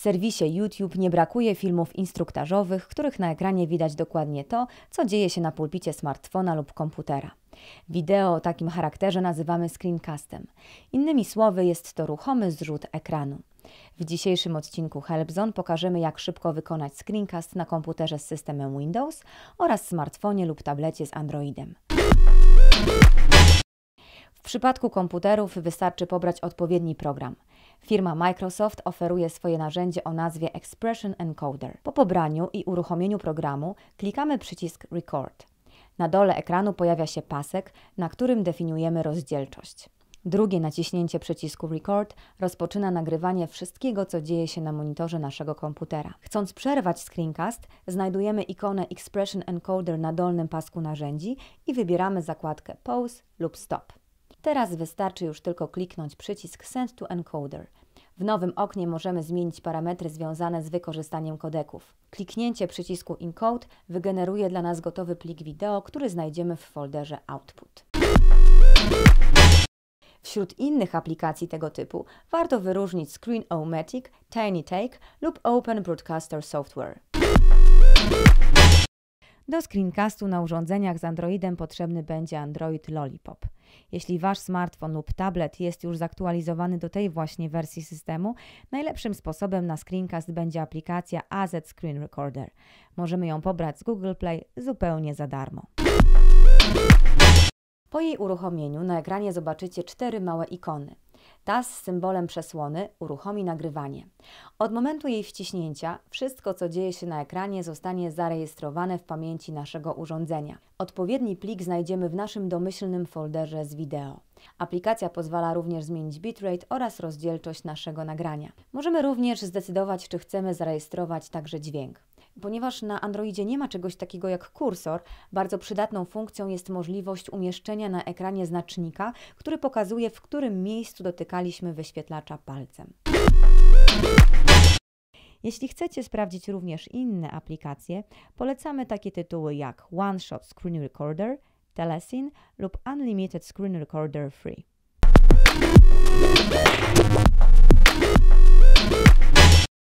serwisie YouTube nie brakuje filmów instruktażowych, których na ekranie widać dokładnie to, co dzieje się na pulpicie smartfona lub komputera. Wideo o takim charakterze nazywamy screencastem. Innymi słowy, jest to ruchomy zrzut ekranu. W dzisiejszym odcinku HelpZone pokażemy, jak szybko wykonać screencast na komputerze z systemem Windows oraz smartfonie lub tablecie z Androidem. W przypadku komputerów wystarczy pobrać odpowiedni program. Firma Microsoft oferuje swoje narzędzie o nazwie Expression Encoder. Po pobraniu i uruchomieniu programu klikamy przycisk Record. Na dole ekranu pojawia się pasek, na którym definiujemy rozdzielczość. Drugie naciśnięcie przycisku Record rozpoczyna nagrywanie wszystkiego, co dzieje się na monitorze naszego komputera. Chcąc przerwać screencast, znajdujemy ikonę Expression Encoder na dolnym pasku narzędzi i wybieramy zakładkę Pause lub Stop. Teraz wystarczy już tylko kliknąć przycisk Send to Encoder. W nowym oknie możemy zmienić parametry związane z wykorzystaniem kodeków. Kliknięcie przycisku Encode wygeneruje dla nas gotowy plik wideo, który znajdziemy w folderze Output. Wśród innych aplikacji tego typu warto wyróżnić Screen-O-Matic, TinyTake lub Open Broadcaster Software. Do screencastu na urządzeniach z Androidem potrzebny będzie Android Lollipop. Jeśli wasz smartfon lub tablet jest już zaktualizowany do tej właśnie wersji systemu, najlepszym sposobem na screencast będzie aplikacja AZ Screen Recorder. Możemy ją pobrać z Google Play zupełnie za darmo. Po jej uruchomieniu na ekranie zobaczycie cztery małe ikony. Ta z symbolem przesłony uruchomi nagrywanie. Od momentu jej wciśnięcia wszystko, co dzieje się na ekranie, zostanie zarejestrowane w pamięci naszego urządzenia. Odpowiedni plik znajdziemy w naszym domyślnym folderze z wideo. Aplikacja pozwala również zmienić bitrate oraz rozdzielczość naszego nagrania. Możemy również zdecydować, czy chcemy zarejestrować także dźwięk. Ponieważ na Androidzie nie ma czegoś takiego jak kursor, bardzo przydatną funkcją jest możliwość umieszczenia na ekranie znacznika, który pokazuje, w którym miejscu dotykaliśmy wyświetlacza palcem. Jeśli chcecie sprawdzić również inne aplikacje, polecamy takie tytuły jak One Shot Screen Recorder, Telesin lub Unlimited Screen Recorder Free.